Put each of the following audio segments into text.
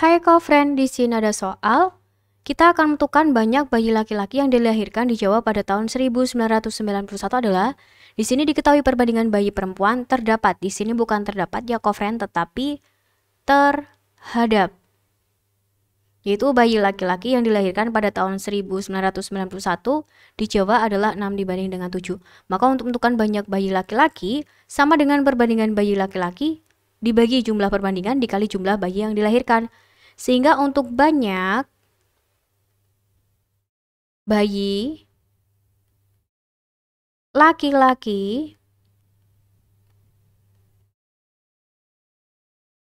Hai friend, di sini ada soal. Kita akan menentukan banyak bayi laki-laki yang dilahirkan di Jawa pada tahun 1991 adalah di sini diketahui perbandingan bayi perempuan terdapat. Di sini bukan terdapat ya friend, tetapi terhadap. Yaitu bayi laki-laki yang dilahirkan pada tahun 1991 di Jawa adalah 6 dibanding dengan 7. Maka untuk menentukan banyak bayi laki-laki sama dengan perbandingan bayi laki-laki dibagi jumlah perbandingan dikali jumlah bayi yang dilahirkan. Sehingga untuk banyak bayi, laki-laki,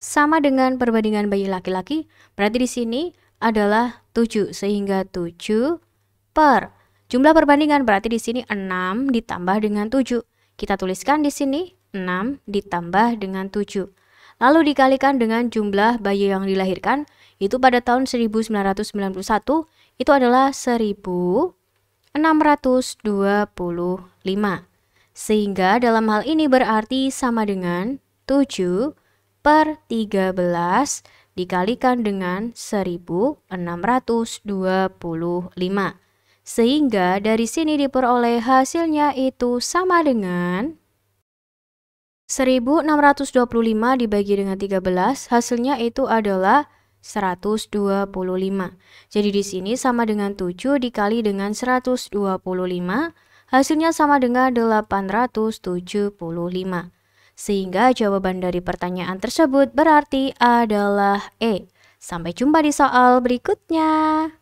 sama dengan perbandingan bayi laki-laki, berarti di sini adalah 7 sehingga 7 per jumlah perbandingan berarti di sini 6 ditambah dengan 7. Kita tuliskan di sini 6 ditambah dengan 7 lalu dikalikan dengan jumlah bayi yang dilahirkan, itu pada tahun 1991 itu adalah 1625. Sehingga dalam hal ini berarti sama dengan 7 per 13 dikalikan dengan 1625. Sehingga dari sini diperoleh hasilnya itu sama dengan 1625 dibagi dengan 13, hasilnya itu adalah 125. Jadi di sini sama dengan 7 dikali dengan 125, hasilnya sama dengan 875. Sehingga jawaban dari pertanyaan tersebut berarti adalah E. Sampai jumpa di soal berikutnya.